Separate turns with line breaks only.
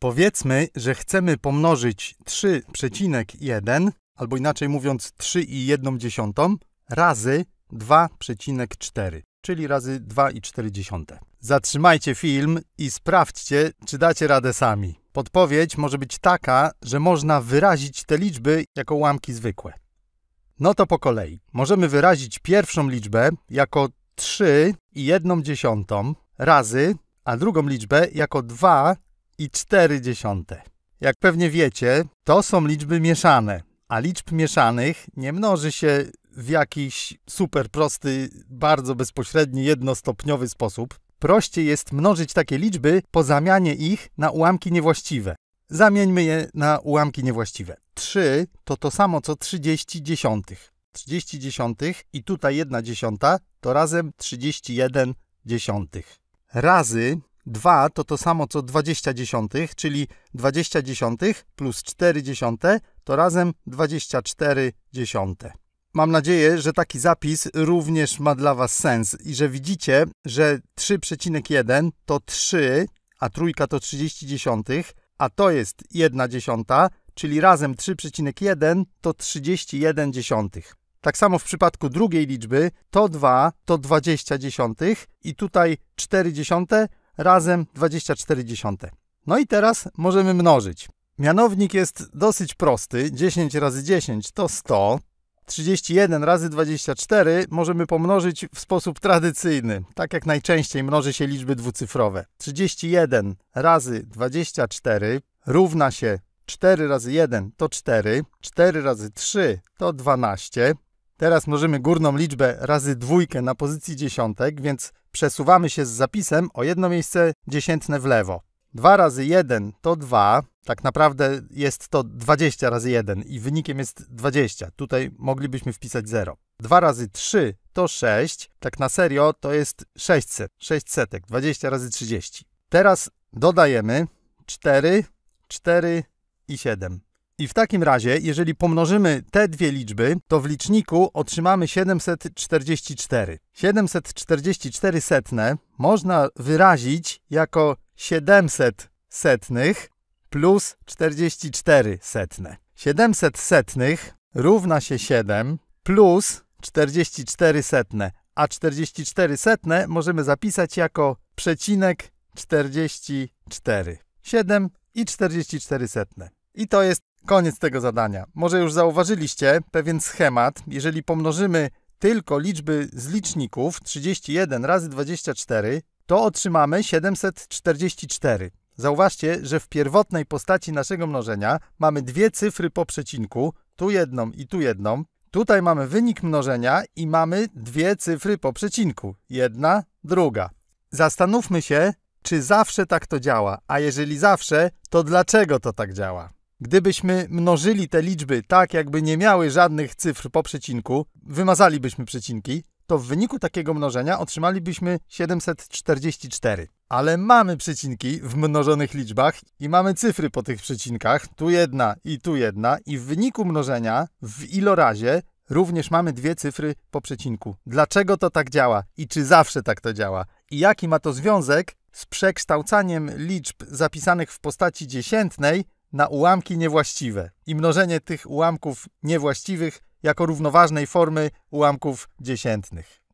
Powiedzmy, że chcemy pomnożyć 3,1 albo inaczej mówiąc 3,1 razy 2,4, czyli razy 2,4. Zatrzymajcie film i sprawdźcie, czy dacie radę sami. Podpowiedź może być taka, że można wyrazić te liczby jako łamki zwykłe. No to po kolei. Możemy wyrazić pierwszą liczbę jako 3,1 razy, a drugą liczbę jako 2 dziesiąte. Jak pewnie wiecie, to są liczby mieszane, a liczb mieszanych nie mnoży się w jakiś super prosty, bardzo bezpośredni, jednostopniowy sposób. Prościej jest mnożyć takie liczby po zamianie ich na ułamki niewłaściwe. Zamieńmy je na ułamki niewłaściwe. 3 to to samo co 30 dziesiątych. 30 dziesiątych i tutaj 1 dziesiąta to razem 31 dziesiątych. Razy 2 to to samo co 20 dziesiątych, czyli 20 dziesiątych plus 4 dziesiąte to razem 24 dziesiąte. Mam nadzieję, że taki zapis również ma dla Was sens i że widzicie, że 3,1 to 3, a trójka to 30 dziesiątych, a to jest 1 dziesiąta, czyli razem 3,1 to 31 dziesiątych. Tak samo w przypadku drugiej liczby, to 2 to 20 dziesiątych i tutaj 4 dziesiąte razem 24 dziesiąte. No i teraz możemy mnożyć. Mianownik jest dosyć prosty. 10 razy 10 to 100. 31 razy 24 możemy pomnożyć w sposób tradycyjny, tak jak najczęściej mnoży się liczby dwucyfrowe. 31 razy 24 równa się 4 razy 1 to 4, 4 razy 3 to 12, Teraz mnożymy górną liczbę razy dwójkę na pozycji dziesiątek, więc przesuwamy się z zapisem o jedno miejsce dziesiętne w lewo. 2 razy 1 to 2, tak naprawdę jest to 20 razy 1 i wynikiem jest 20. Tutaj moglibyśmy wpisać 0. 2 razy 3 to 6, tak na serio to jest 600, 6 setek, 20 razy 30. Teraz dodajemy 4, 4 i 7. I w takim razie, jeżeli pomnożymy te dwie liczby, to w liczniku otrzymamy 744. 744 setne można wyrazić jako 700 setnych plus 44 setne. 700 setnych równa się 7 plus 44 setne, a 44 setne możemy zapisać jako przecinek 44. 7 i 44 setne. I to jest Koniec tego zadania. Może już zauważyliście pewien schemat. Jeżeli pomnożymy tylko liczby z liczników 31 razy 24, to otrzymamy 744. Zauważcie, że w pierwotnej postaci naszego mnożenia mamy dwie cyfry po przecinku, tu jedną i tu jedną. Tutaj mamy wynik mnożenia i mamy dwie cyfry po przecinku. Jedna, druga. Zastanówmy się, czy zawsze tak to działa, a jeżeli zawsze, to dlaczego to tak działa? Gdybyśmy mnożyli te liczby tak, jakby nie miały żadnych cyfr po przecinku, wymazalibyśmy przecinki, to w wyniku takiego mnożenia otrzymalibyśmy 744. Ale mamy przecinki w mnożonych liczbach i mamy cyfry po tych przecinkach, tu jedna i tu jedna, i w wyniku mnożenia w ilorazie również mamy dwie cyfry po przecinku. Dlaczego to tak działa i czy zawsze tak to działa? I jaki ma to związek z przekształcaniem liczb zapisanych w postaci dziesiętnej na ułamki niewłaściwe i mnożenie tych ułamków niewłaściwych jako równoważnej formy ułamków dziesiętnych.